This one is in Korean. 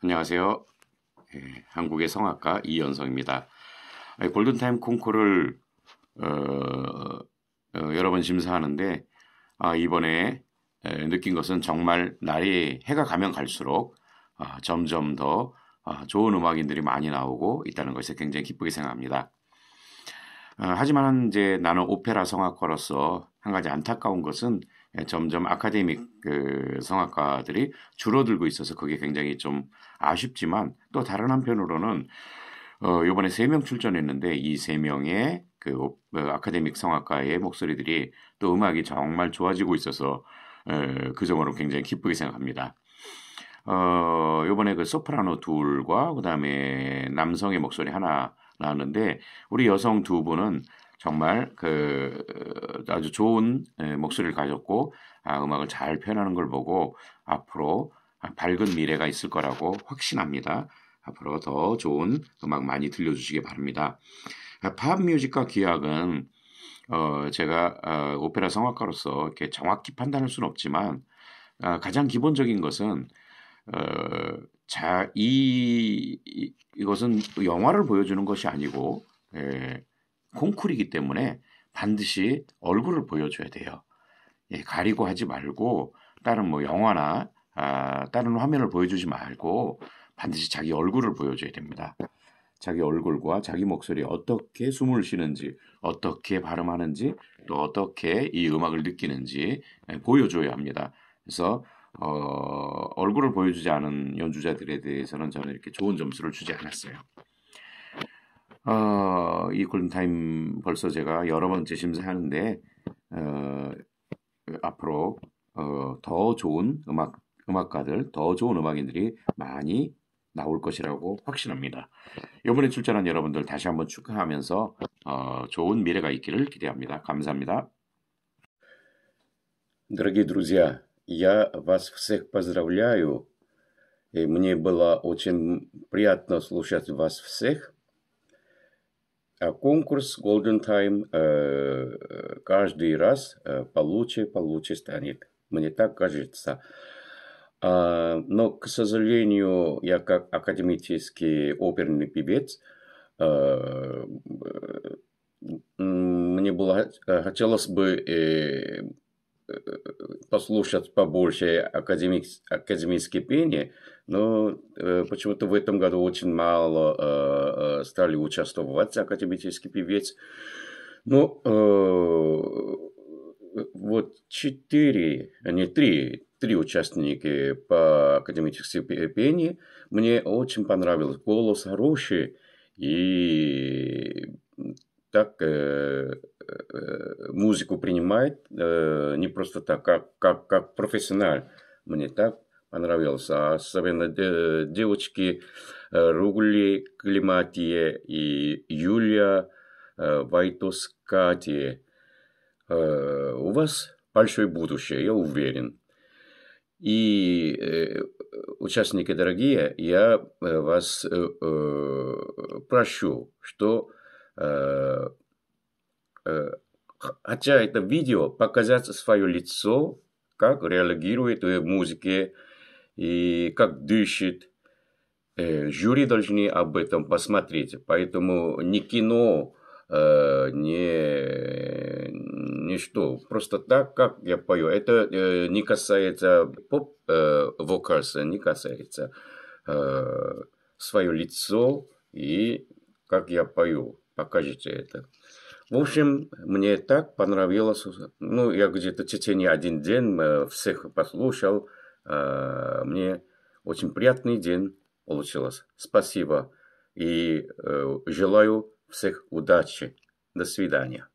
안녕하세요. 예, 한국의 성악가 이연성입니다. 아, 골든타임 콩쿠르를 어, 어, 여러 번 심사하는데 아, 이번에 에, 느낀 것은 정말 날이 해가 가면 갈수록 아, 점점 더 아, 좋은 음악인들이 많이 나오고 있다는 것을 굉장히 기쁘게 생각합니다. 아, 하지만 이제 나는 오페라 성악가로서 한 가지 안타까운 것은 예, 점점 아카데믹 음. 그 성악가들이 줄어들고 있어서 그게 굉장히 좀 아쉽지만 또 다른 한편으로는 어 요번에 세 명 출전했는데 이 세 명의 그 어, 아카데믹 성악가의 목소리들이 또 음악이 정말 좋아지고 있어서 어, 그 점으로 굉장히 기쁘게 생각합니다. 어, 요번에 그 소프라노 둘과 그 다음에 남성의 목소리 하나 나왔는데 우리 여성 두 분은 정말 그 아주 좋은 예, 목소리를 가졌고 아, 음악을 잘 표현하는 걸 보고 앞으로 아, 밝은 미래가 있을 거라고 확신합니다. 앞으로 더 좋은 음악 많이 들려주시기 바랍니다. 아, 팝 뮤직과 기악은 어, 제가 어, 오페라 성악가로서 이렇게 정확히 판단할 수는 없지만 어, 가장 기본적인 것은 어, 자, 이, 이, 것은 영화를 보여주는 것이 아니고 예, 콩쿨이기 때문에 반드시 얼굴을 보여줘야 돼요. 예, 가리고 하지 말고 다른 뭐 영화나 아, 다른 화면을 보여주지 말고 반드시 자기 얼굴을 보여줘야 됩니다. 자기 얼굴과 자기 목소리 어떻게 숨을 쉬는지 어떻게 발음하는지 또 어떻게 이 음악을 느끼는지 예, 보여줘야 합니다. 그래서 어, 얼굴을 보여주지 않은 연주자들에 대해서는 저는 이렇게 좋은 점수를 주지 않았어요. 어, 이 골든타임 벌써 제가 여러 번째 심사하는데 어, 앞으로 어, 더 좋은 음악 음악가들, 더 좋은 음악인들이 많이 나올 것이라고 확신합니다. 이번에 출전한 여러분들 다시 한번 축하하면서 어, 좋은 미래가 있기를 기대합니다. 감사합니다. Дорогие друзья, я вас всех поздравляю. И мне было очень приятно слушать вас всех. Э, конкурс Golden Time э, каждый раз э, получше, получше станет. Мне так кажется. А, но, к сожалению, я как академический оперный певец, мне было, хотелось бы послушать побольше академик, академические пения, но э, почему-то в этом году очень мало э, э стали участвовать академический певец. Но ну, э, вот четыре, не три, три участники по академической пении. Мне очень понравился голос хороший и так э, Э, музыку принимает э, не просто так, как, как, как профессионал. Мне так понравилось. А особенно э, девочки Ругли Климатие и Юлия Вайтоскатие. У вас большое будущее, я уверен. И э, участники дорогие, я вас э, прошу, что хотя это видео показать свое лицо, как реагирует в музыке и как дышит. Э, жюри должны об этом посмотреть, поэтому не кино, не, э, не что, просто так, как я пою. Это э, не касается поп вокалса, не касается свое лицо и как я пою. Покажите это. В общем, мне так понравилось. Ну, я где-то в течение один день э, всех послушал. Э, мне очень приятный день получилось. Спасибо. И э, желаю всех удачи. До свидания.